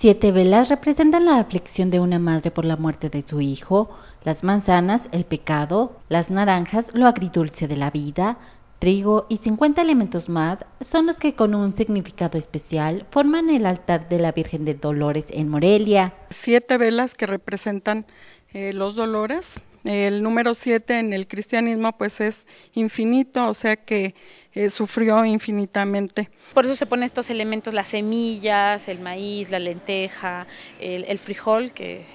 Siete velas representan la aflicción de una madre por la muerte de su hijo, las manzanas, el pecado, las naranjas, lo agridulce de la vida, trigo y 50 elementos más son los que con un significado especial forman el altar de la Virgen de Dolores en Morelia. Siete velas que representan eh, los dolores. El número siete en el cristianismo pues es infinito, o sea que eh, sufrió infinitamente. Por eso se ponen estos elementos, las semillas, el maíz, la lenteja, el, frijol, que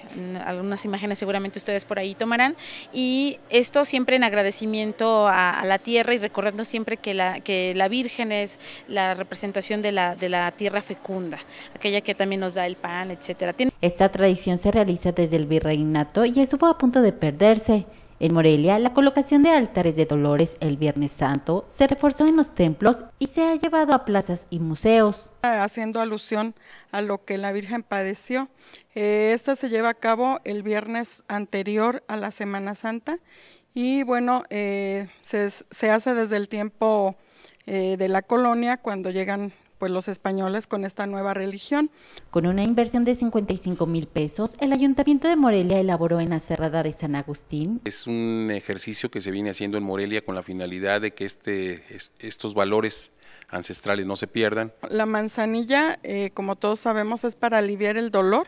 algunas imágenes seguramente ustedes por ahí tomarán, y esto siempre en agradecimiento a, la tierra y recordando siempre que la, que la Virgen es la representación de la, de la tierra fecunda, aquella que también nos da el pan, etc. Esta tradición se realiza desde el virreinato y estuvo a punto de perderse. En Morelia, la colocación de altares de dolores el Viernes Santo se reforzó en los templos y se ha llevado a plazas y museos. Ah, haciendo alusión a lo que la Virgen padeció, eh, esta se lleva a cabo el viernes anterior a la Semana Santa y bueno, eh, se, hace desde el tiempo eh, de la colonia cuando llegan pues, los españoles con esta nueva religión. Con una inversión de 55 mil pesos, el Ayuntamiento de Morelia elaboró en la Cerrada de San Agustín. Es un ejercicio que se viene haciendo en Morelia con la finalidad de que este, estos valores ancestrales no se pierdan. La manzanilla, eh, como todos sabemos, es para aliviar el dolor.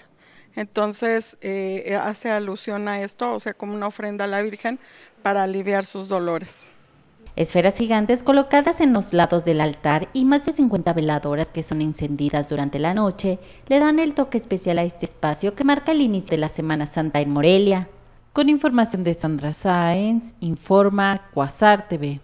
Entonces eh, hace alusión a esto, o sea, como una ofrenda a la Virgen para aliviar sus dolores esferas gigantes colocadas en los lados del altar y más de 50 veladoras que son encendidas durante la noche le dan el toque especial a este espacio que marca el inicio de la Semana Santa en Morelia. Con información de Sandra Sáenz, informa Quasar TV.